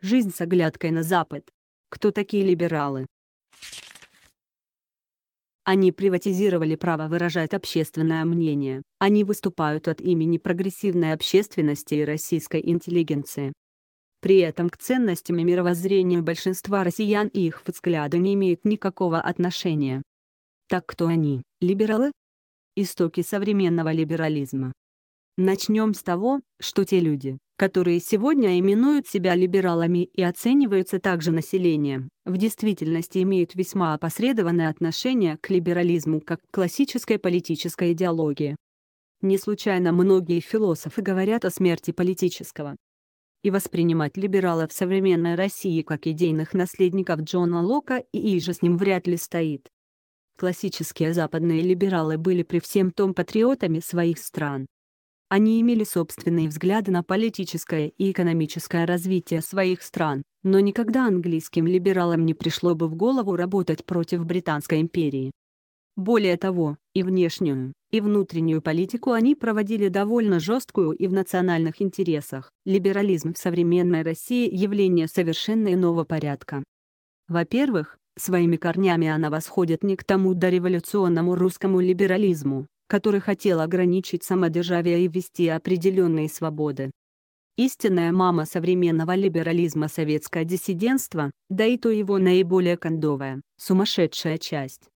Жизнь с оглядкой на Запад. Кто такие либералы? Они приватизировали право выражать общественное мнение. Они выступают от имени прогрессивной общественности и российской интеллигенции. При этом к ценностям и мировоззрению большинства россиян и их взгляды не имеют никакого отношения. Так кто они, либералы? Истоки современного либерализма. Начнем с того, что те люди, которые сегодня именуют себя либералами и оцениваются также населением, в действительности имеют весьма опосредованное отношение к либерализму как к классической политической идеологии. Не случайно многие философы говорят о смерти политического. И воспринимать либералов современной России как идейных наследников Джона Лока и Ижа с ним вряд ли стоит. Классические западные либералы были при всем том патриотами своих стран, они имели собственные взгляды на политическое и экономическое развитие своих стран, но никогда английским либералам не пришло бы в голову работать против Британской империи. Более того, и внешнюю, и внутреннюю политику они проводили довольно жесткую и в национальных интересах. Либерализм в современной России – явление совершенно иного порядка. Во-первых, своими корнями она восходит не к тому дореволюционному русскому либерализму, который хотел ограничить самодержавие и ввести определенные свободы. Истинная мама современного либерализма советское диссидентство, да и то его наиболее кондовая, сумасшедшая часть.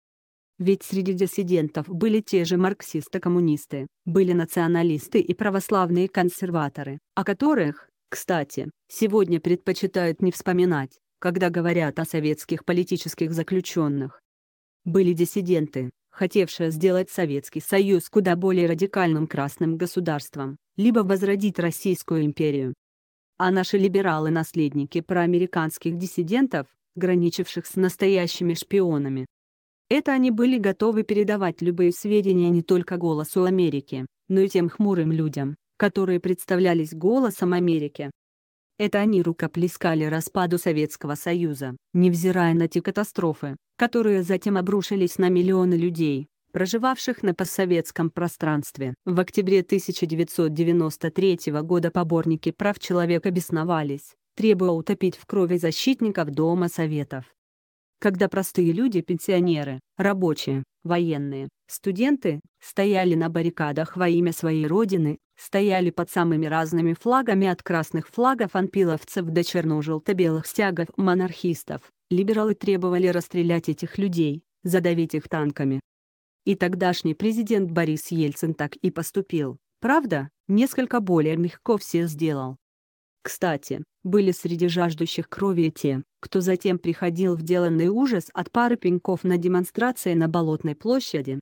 Ведь среди диссидентов были те же марксисты-коммунисты, были националисты и православные консерваторы, о которых, кстати, сегодня предпочитают не вспоминать, когда говорят о советских политических заключенных. Были диссиденты, хотевшая сделать Советский Союз куда более радикальным красным государством, либо возродить Российскую империю. А наши либералы-наследники проамериканских диссидентов, граничивших с настоящими шпионами. Это они были готовы передавать любые сведения не только «Голосу Америки», но и тем хмурым людям, которые представлялись «Голосом Америки», это они рукоплескали распаду Советского Союза, невзирая на те катастрофы, которые затем обрушились на миллионы людей, проживавших на постсоветском пространстве. В октябре 1993 года поборники прав человека бесновались, требуя утопить в крови защитников Дома Советов. Когда простые люди, пенсионеры, рабочие, военные, студенты, стояли на баррикадах во имя своей родины, стояли под самыми разными флагами от красных флагов анпиловцев до черно-желто-белых стягов монархистов, либералы требовали расстрелять этих людей, задавить их танками. И тогдашний президент Борис Ельцин так и поступил, правда, несколько более мягко все сделал. Кстати, были среди жаждущих крови те, кто затем приходил в деланный ужас от пары пеньков на демонстрации на Болотной площади,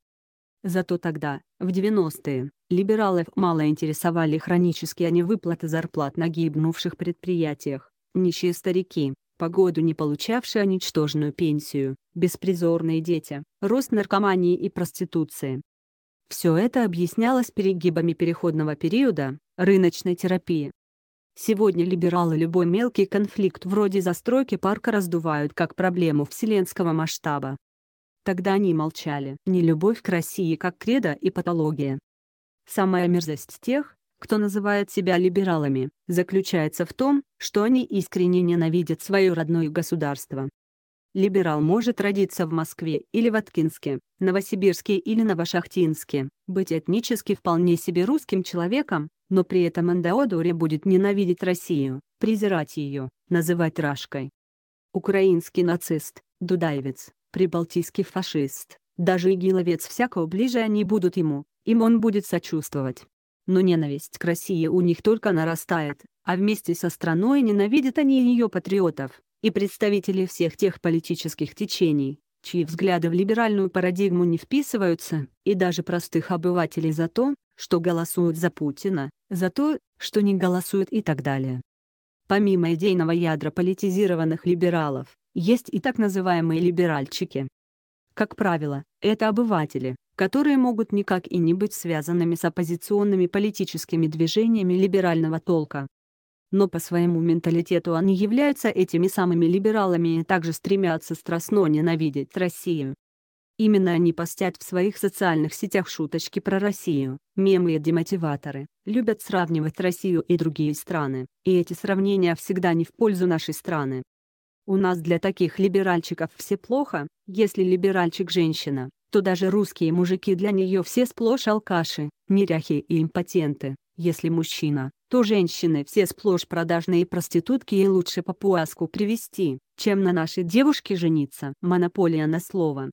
Зато тогда, в 90-е, либералов мало интересовали хронические а невыплаты зарплат на гибнувших предприятиях, нищие старики, погоду не получавшие ничтожную пенсию, беспризорные дети, рост наркомании и проституции. Все это объяснялось перегибами переходного периода, рыночной терапии. Сегодня либералы любой мелкий конфликт вроде застройки парка раздувают как проблему вселенского масштаба, Тогда они молчали. не любовь к России как кредо и патология. Самая мерзость тех, кто называет себя либералами, заключается в том, что они искренне ненавидят свое родное государство. Либерал может родиться в Москве или в Аткинске, Новосибирске или Новошахтинске, быть этнически вполне себе русским человеком, но при этом Андаодоре будет ненавидеть Россию, презирать ее, называть рашкой. Украинский нацист, дудаевец, прибалтийский фашист, даже игиловец всякого ближе они будут ему, им он будет сочувствовать. Но ненависть к России у них только нарастает, а вместе со страной ненавидят они и ее патриотов, и представителей всех тех политических течений, чьи взгляды в либеральную парадигму не вписываются, и даже простых обывателей за то, что голосуют за Путина, за то, что не голосуют и так далее. Помимо идейного ядра политизированных либералов, есть и так называемые либеральчики. Как правило, это обыватели, которые могут никак и не быть связанными с оппозиционными политическими движениями либерального толка. Но по своему менталитету они являются этими самыми либералами и также стремятся страстно ненавидеть Россию. Именно они постят в своих социальных сетях шуточки про Россию, мемы и демотиваторы, любят сравнивать Россию и другие страны, и эти сравнения всегда не в пользу нашей страны. У нас для таких либеральчиков все плохо, если либеральчик женщина, то даже русские мужики для нее все сплошь алкаши, неряхи и импотенты, если мужчина, то женщины все сплошь продажные проститутки и лучше папуаску привести, чем на нашей девушке жениться. Монополия на слово.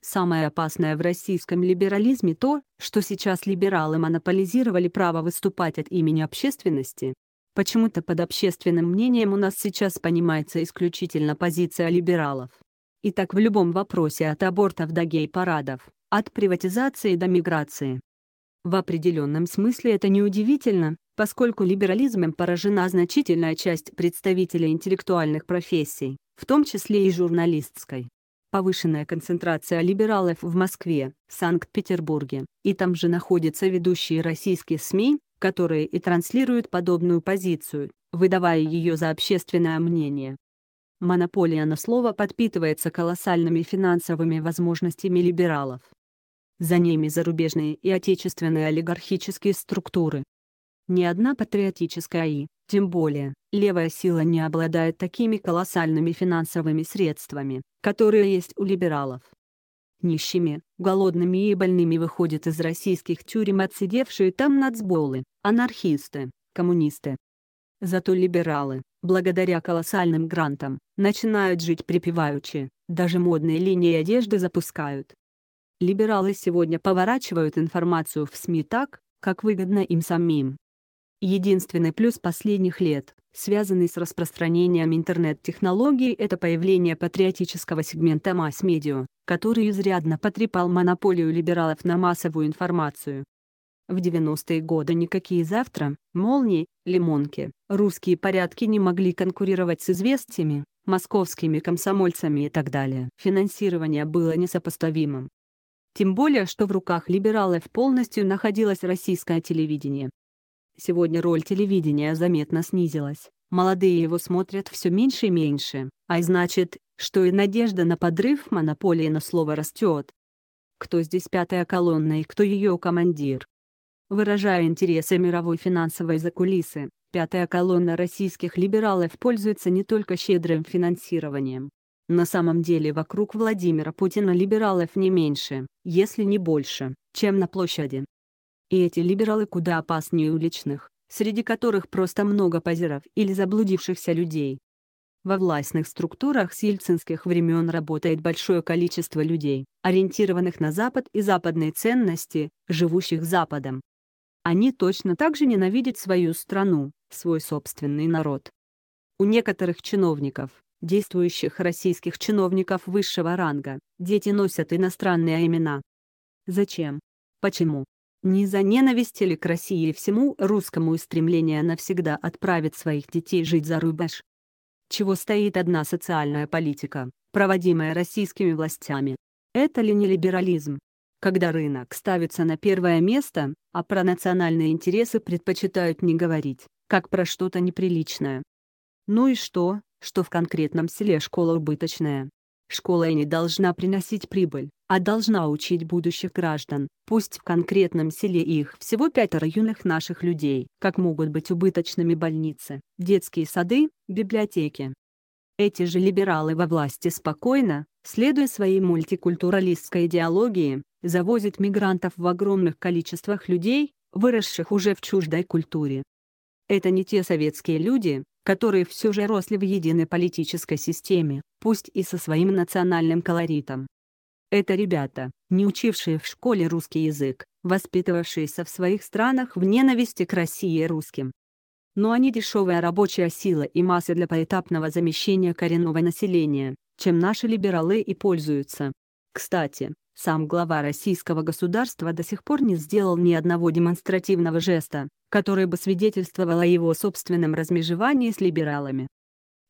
Самое опасное в российском либерализме то, что сейчас либералы монополизировали право выступать от имени общественности, Почему-то под общественным мнением у нас сейчас понимается исключительно позиция либералов. И так в любом вопросе от абортов до гей-парадов, от приватизации до миграции. В определенном смысле это неудивительно, поскольку либерализмом поражена значительная часть представителей интеллектуальных профессий, в том числе и журналистской. Повышенная концентрация либералов в Москве, Санкт-Петербурге, и там же находятся ведущие российские СМИ, которые и транслируют подобную позицию, выдавая ее за общественное мнение. Монополия на слово подпитывается колоссальными финансовыми возможностями либералов. За ними зарубежные и отечественные олигархические структуры. Ни одна патриотическая и, тем более, левая сила не обладает такими колоссальными финансовыми средствами, которые есть у либералов нищими, голодными и больными выходят из российских тюрем отсидевшие там нацболы, анархисты, коммунисты. Зато либералы, благодаря колоссальным грантам, начинают жить припеваючи, даже модные линии одежды запускают. Либералы сегодня поворачивают информацию в СМИ так, как выгодно им самим. Единственный плюс последних лет связанный с распространением интернет-технологий — это появление патриотического сегмента масс-медиа, который изрядно потрепал монополию либералов на массовую информацию. В 90-е годы никакие «Завтра», «Молнии», «Лимонки», «Русские порядки» не могли конкурировать с «Известиями», «Московскими комсомольцами» и так далее. Финансирование было несопоставимым. Тем более, что в руках либералов полностью находилось российское телевидение, Сегодня роль телевидения заметно снизилась, молодые его смотрят все меньше и меньше, а значит, что и надежда на подрыв монополии на слово растет. Кто здесь пятая колонна и кто ее командир? Выражая интересы мировой финансовой закулисы, пятая колонна российских либералов пользуется не только щедрым финансированием. На самом деле вокруг Владимира Путина либералов не меньше, если не больше, чем на площади. И эти либералы куда опаснее уличных, среди которых просто много позеров или заблудившихся людей. Во властных структурах с ельцинских времен работает большое количество людей, ориентированных на Запад и западные ценности, живущих Западом. Они точно так же ненавидят свою страну, свой собственный народ. У некоторых чиновников, действующих российских чиновников высшего ранга, дети носят иностранные имена. Зачем? Почему? Не за ненависть или к России и всему русскому и стремление навсегда отправить своих детей жить за рубеж. Чего стоит одна социальная политика, проводимая российскими властями? Это ли не либерализм? Когда рынок ставится на первое место, а про национальные интересы предпочитают не говорить, как про что-то неприличное. Ну и что, что в конкретном селе школа убыточная? Школа и не должна приносить прибыль а должна учить будущих граждан, пусть в конкретном селе их всего пятеро юных наших людей, как могут быть убыточными больницы, детские сады, библиотеки. Эти же либералы во власти спокойно, следуя своей мультикультуралистской идеологии, завозят мигрантов в огромных количествах людей, выросших уже в чуждой культуре. Это не те советские люди, которые все же росли в единой политической системе, пусть и со своим национальным колоритом. Это ребята, не учившие в школе русский язык, воспитывавшиеся в своих странах в ненависти к России и русским. Но они дешевая рабочая сила и масса для поэтапного замещения коренного населения, чем наши либералы и пользуются. Кстати, сам глава российского государства до сих пор не сделал ни одного демонстративного жеста, который бы свидетельствовал о его собственном размежевании с либералами.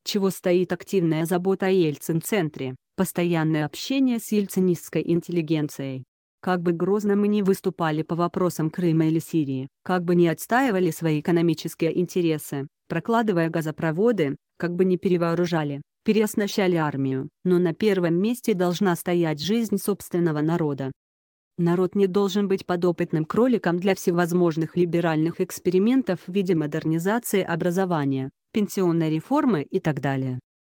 Чего стоит активная забота о Ельцин-центре? постоянное общение с ельцинистской интеллигенцией. Как бы грозно мы ни выступали по вопросам Крыма или Сирии, как бы ни отстаивали свои экономические интересы, прокладывая газопроводы, как бы ни перевооружали, переоснащали армию, но на первом месте должна стоять жизнь собственного народа. Народ не должен быть подопытным кроликом для всевозможных либеральных экспериментов в виде модернизации образования, пенсионной реформы и так далее.